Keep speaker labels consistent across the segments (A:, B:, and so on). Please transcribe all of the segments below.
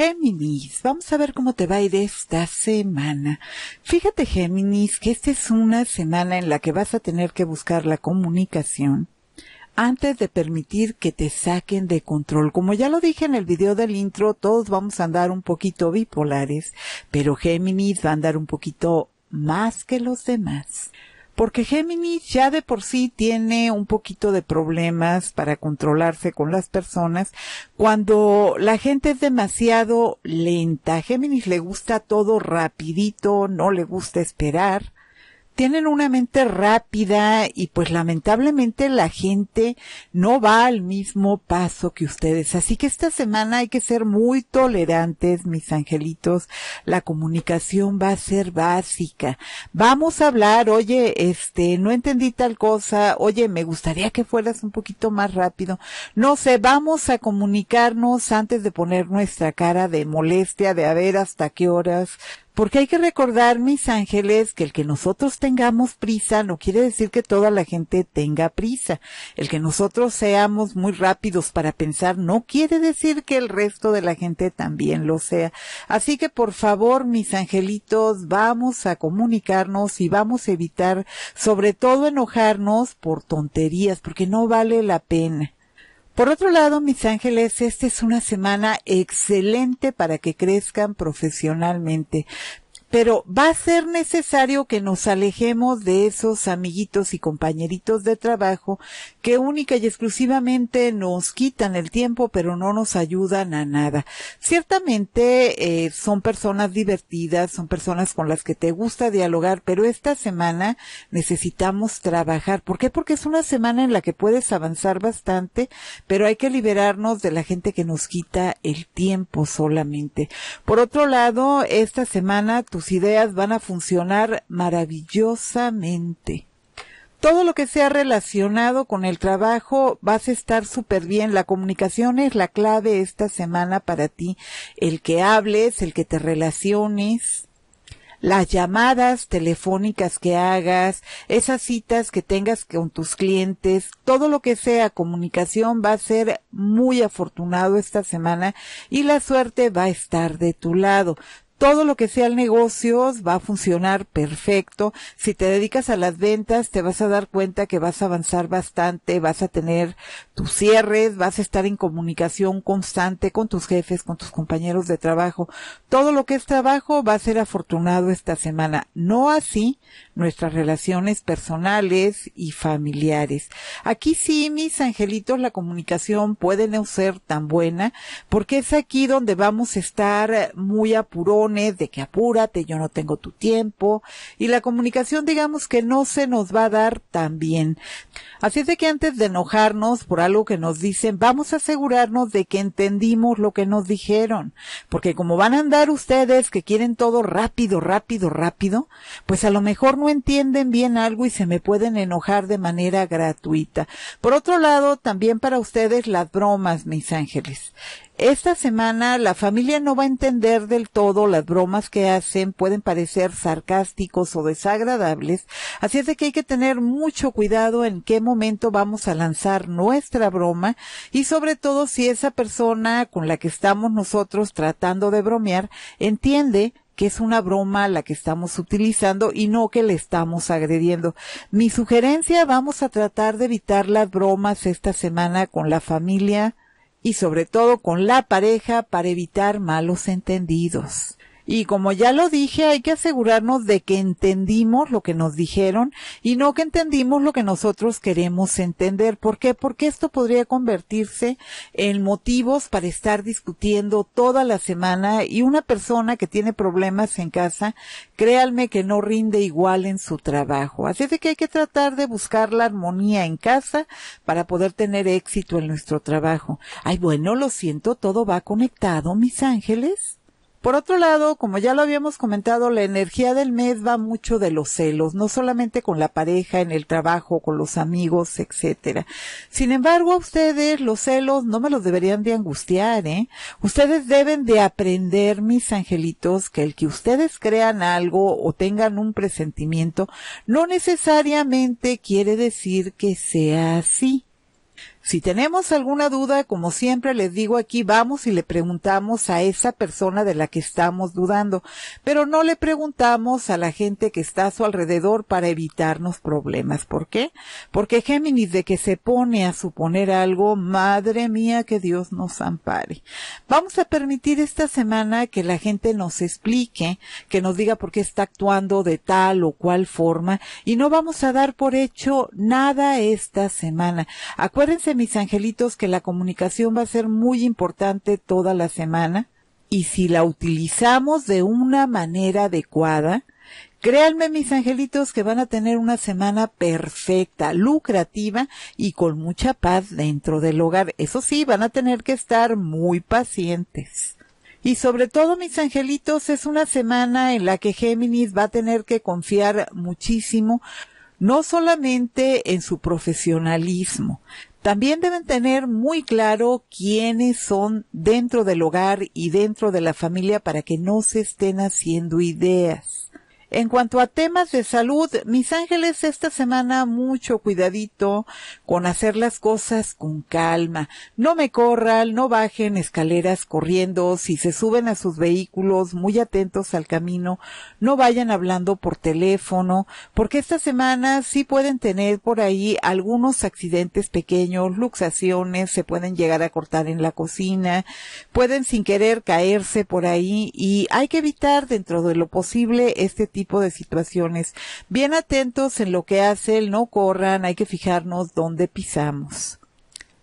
A: Géminis, vamos a ver cómo te va a ir esta semana. Fíjate Géminis que esta es una semana en la que vas a tener que buscar la comunicación antes de permitir que te saquen de control. Como ya lo dije en el video del intro, todos vamos a andar un poquito bipolares, pero Géminis va a andar un poquito más que los demás porque Géminis ya de por sí tiene un poquito de problemas para controlarse con las personas cuando la gente es demasiado lenta. Géminis le gusta todo rapidito, no le gusta esperar tienen una mente rápida y pues lamentablemente la gente no va al mismo paso que ustedes. Así que esta semana hay que ser muy tolerantes, mis angelitos. La comunicación va a ser básica. Vamos a hablar, oye, este, no entendí tal cosa, oye, me gustaría que fueras un poquito más rápido. No sé, vamos a comunicarnos antes de poner nuestra cara de molestia, de a ver hasta qué horas porque hay que recordar, mis ángeles, que el que nosotros tengamos prisa no quiere decir que toda la gente tenga prisa. El que nosotros seamos muy rápidos para pensar no quiere decir que el resto de la gente también lo sea. Así que por favor, mis angelitos, vamos a comunicarnos y vamos a evitar sobre todo enojarnos por tonterías, porque no vale la pena. Por otro lado, mis ángeles, esta es una semana excelente para que crezcan profesionalmente, pero va a ser necesario que nos alejemos de esos amiguitos y compañeritos de trabajo que única y exclusivamente nos quitan el tiempo pero no nos ayudan a nada. Ciertamente eh, son personas divertidas, son personas con las que te gusta dialogar, pero esta semana necesitamos trabajar. ¿Por qué? Porque es una semana en la que puedes avanzar bastante, pero hay que liberarnos de la gente que nos quita el tiempo solamente. Por otro lado, esta semana tus ideas van a funcionar maravillosamente. Todo lo que sea relacionado con el trabajo vas a estar súper bien. La comunicación es la clave esta semana para ti. El que hables, el que te relaciones, las llamadas telefónicas que hagas, esas citas que tengas con tus clientes, todo lo que sea comunicación va a ser muy afortunado esta semana y la suerte va a estar de tu lado todo lo que sea el negocio va a funcionar perfecto. Si te dedicas a las ventas, te vas a dar cuenta que vas a avanzar bastante, vas a tener tus cierres, vas a estar en comunicación constante con tus jefes, con tus compañeros de trabajo. Todo lo que es trabajo va a ser afortunado esta semana. No así nuestras relaciones personales y familiares. Aquí sí, mis angelitos, la comunicación puede no ser tan buena porque es aquí donde vamos a estar muy apurón de que apúrate, yo no tengo tu tiempo, y la comunicación digamos que no se nos va a dar tan bien. Así es de que antes de enojarnos por algo que nos dicen, vamos a asegurarnos de que entendimos lo que nos dijeron, porque como van a andar ustedes que quieren todo rápido, rápido, rápido, pues a lo mejor no entienden bien algo y se me pueden enojar de manera gratuita. Por otro lado, también para ustedes las bromas, mis ángeles. Esta semana la familia no va a entender del todo las bromas que hacen, pueden parecer sarcásticos o desagradables, así es de que hay que tener mucho cuidado en qué momento vamos a lanzar nuestra broma y sobre todo si esa persona con la que estamos nosotros tratando de bromear entiende que es una broma la que estamos utilizando y no que le estamos agrediendo. Mi sugerencia, vamos a tratar de evitar las bromas esta semana con la familia, y sobre todo con la pareja para evitar malos entendidos. Y como ya lo dije, hay que asegurarnos de que entendimos lo que nos dijeron y no que entendimos lo que nosotros queremos entender. ¿Por qué? Porque esto podría convertirse en motivos para estar discutiendo toda la semana y una persona que tiene problemas en casa, créanme que no rinde igual en su trabajo. Así es de que hay que tratar de buscar la armonía en casa para poder tener éxito en nuestro trabajo. Ay, bueno, lo siento, todo va conectado, mis ángeles. Por otro lado, como ya lo habíamos comentado, la energía del mes va mucho de los celos, no solamente con la pareja, en el trabajo, con los amigos, etcétera. Sin embargo, a ustedes los celos no me los deberían de angustiar, ¿eh? Ustedes deben de aprender, mis angelitos, que el que ustedes crean algo o tengan un presentimiento no necesariamente quiere decir que sea así. Si tenemos alguna duda, como siempre les digo aquí, vamos y le preguntamos a esa persona de la que estamos dudando, pero no le preguntamos a la gente que está a su alrededor para evitarnos problemas. ¿Por qué? Porque Géminis de que se pone a suponer algo, madre mía, que Dios nos ampare. Vamos a permitir esta semana que la gente nos explique, que nos diga por qué está actuando de tal o cual forma y no vamos a dar por hecho nada esta semana. Acuérdense mis angelitos, que la comunicación va a ser muy importante toda la semana y si la utilizamos de una manera adecuada, créanme mis angelitos que van a tener una semana perfecta, lucrativa y con mucha paz dentro del hogar. Eso sí, van a tener que estar muy pacientes. Y sobre todo, mis angelitos, es una semana en la que Géminis va a tener que confiar muchísimo no solamente en su profesionalismo, también deben tener muy claro quiénes son dentro del hogar y dentro de la familia para que no se estén haciendo ideas. En cuanto a temas de salud, mis ángeles, esta semana mucho cuidadito con hacer las cosas con calma. No me corran, no bajen escaleras corriendo, si se suben a sus vehículos, muy atentos al camino, no vayan hablando por teléfono, porque esta semana sí pueden tener por ahí algunos accidentes pequeños, luxaciones, se pueden llegar a cortar en la cocina, pueden sin querer caerse por ahí y hay que evitar dentro de lo posible este tipo tipo de situaciones. Bien atentos en lo que hace, el no corran, hay que fijarnos dónde pisamos.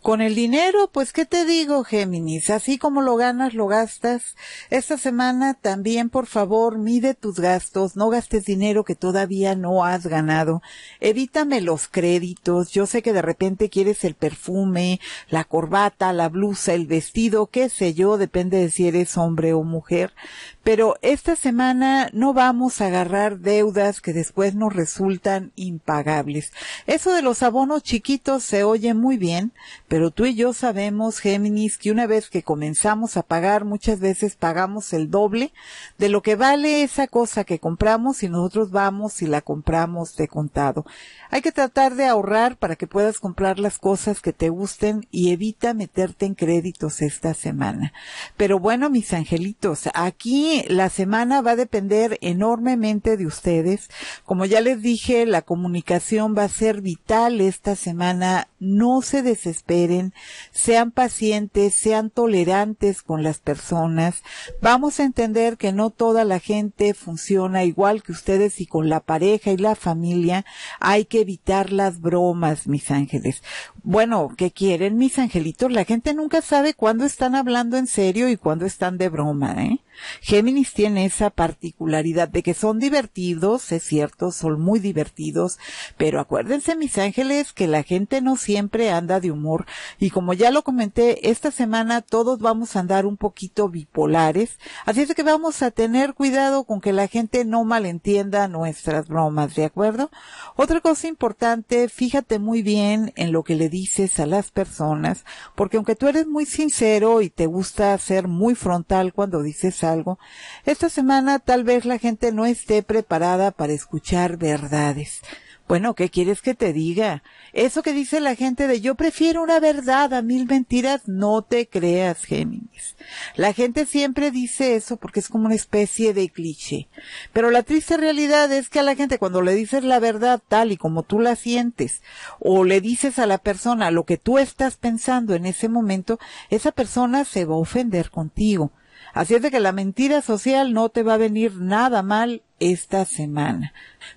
A: Con el dinero, pues qué te digo, Géminis, así como lo ganas, lo gastas. Esta semana también, por favor, mide tus gastos, no gastes dinero que todavía no has ganado. Evítame los créditos, yo sé que de repente quieres el perfume, la corbata, la blusa, el vestido, qué sé yo, depende de si eres hombre o mujer, pero esta semana no vamos a agarrar deudas que después nos resultan impagables. Eso de los abonos chiquitos se oye muy bien, pero tú y yo sabemos, Géminis, que una vez que comenzamos a pagar, muchas veces pagamos el doble de lo que vale esa cosa que compramos y nosotros vamos y la compramos de contado. Hay que tratar de ahorrar para que puedas comprar las cosas que te gusten y evita meterte en créditos esta semana. Pero bueno, mis angelitos, aquí la semana va a depender enormemente de ustedes. Como ya les dije, la comunicación va a ser vital esta semana. No se desesperen, sean pacientes, sean tolerantes con las personas. Vamos a entender que no toda la gente funciona igual que ustedes y con la pareja y la familia hay que evitar las bromas, mis ángeles. Bueno, ¿qué quieren, mis angelitos? La gente nunca sabe cuándo están hablando en serio y cuándo están de broma, ¿eh? Géminis tiene esa particularidad de que son divertidos, es cierto, son muy divertidos, pero acuérdense mis ángeles que la gente no siempre anda de humor y como ya lo comenté, esta semana todos vamos a andar un poquito bipolares, así es que vamos a tener cuidado con que la gente no malentienda nuestras bromas, ¿de acuerdo? Otra cosa importante, fíjate muy bien en lo que le dices a las personas, porque aunque tú eres muy sincero y te gusta ser muy frontal cuando dices algo, algo. Esta semana tal vez la gente no esté preparada para escuchar verdades. Bueno, ¿qué quieres que te diga? Eso que dice la gente de yo prefiero una verdad a mil mentiras, no te creas, Géminis. La gente siempre dice eso porque es como una especie de cliché. Pero la triste realidad es que a la gente cuando le dices la verdad tal y como tú la sientes o le dices a la persona lo que tú estás pensando en ese momento, esa persona se va a ofender contigo. Así es de que la mentira social no te va a venir nada mal esta semana.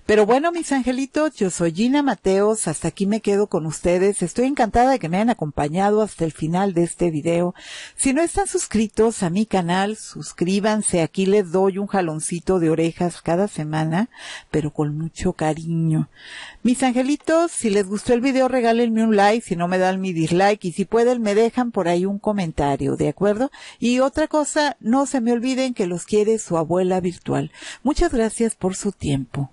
A: Pero bueno, mis angelitos, yo soy Gina Mateos, hasta aquí me quedo con ustedes. Estoy encantada de que me hayan acompañado hasta el final de este video. Si no están suscritos a mi canal, suscríbanse. Aquí les doy un jaloncito de orejas cada semana, pero con mucho cariño. Mis angelitos, si les gustó el video, regálenme un like, si no me dan mi dislike y si pueden me dejan por ahí un comentario, ¿de acuerdo? Y otra cosa, no se me olviden que los quiere su abuela virtual. Muchas gracias gracias por su tiempo.